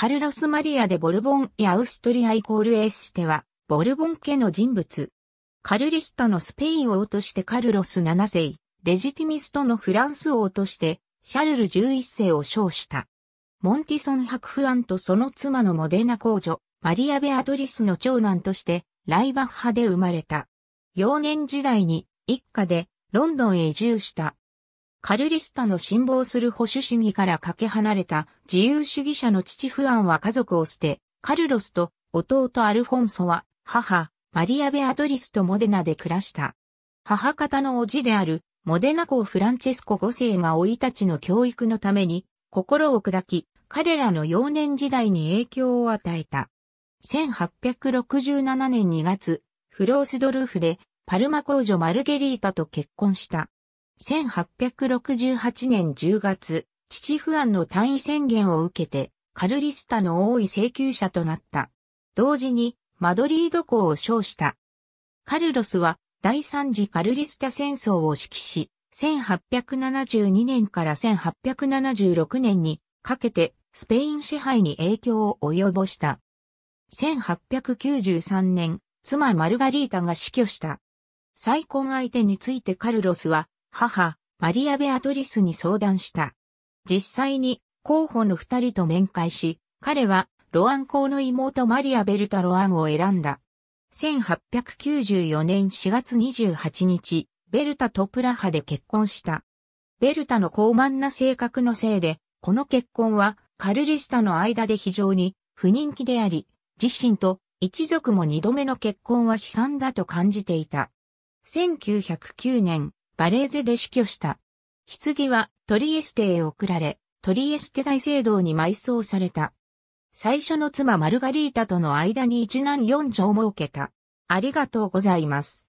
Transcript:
カルロス・マリア・でボルボンやアウストリアイコールエステは、ボルボン家の人物。カルリスタのスペイン王としてカルロス7世、レジティミストのフランス王として、シャルル11世を称した。モンティソンハクフアンとその妻のモデナ公女、マリア・ベアトリスの長男として、ライバッハで生まれた。幼年時代に、一家で、ロンドンへ移住した。カルリスタの辛抱する保守主義からかけ離れた自由主義者の父フアンは家族を捨て、カルロスと弟アルフォンソは母、マリア・ベアトリスとモデナで暮らした。母方の叔父であるモデナ公フランチェスコ5世が老いたちの教育のために心を砕き、彼らの幼年時代に影響を与えた。1867年2月、フロースドルーフでパルマ公女マルゲリータと結婚した。1868年10月、父不安の単位宣言を受けて、カルリスタの多い請求者となった。同時に、マドリード校を称した。カルロスは、第三次カルリスタ戦争を指揮し、1872年から1876年にかけてスペイン支配に影響を及ぼした。1893年、妻マルガリータが死去した。再婚相手についてカルロスは母、マリア・ベアトリスに相談した。実際に候補の二人と面会し、彼はロアン公の妹マリア・ベルタ・ロアンを選んだ。1894年4月28日、ベルタとプラハで結婚した。ベルタの高慢な性格のせいで、この結婚はカルリスタの間で非常に不人気であり、自身と一族も二度目の結婚は悲惨だと感じていた。1909年、バレーゼで死去した。棺はトリエステへ送られ、トリエステ大聖堂に埋葬された。最初の妻マルガリータとの間に一男四女を設けた。ありがとうございます。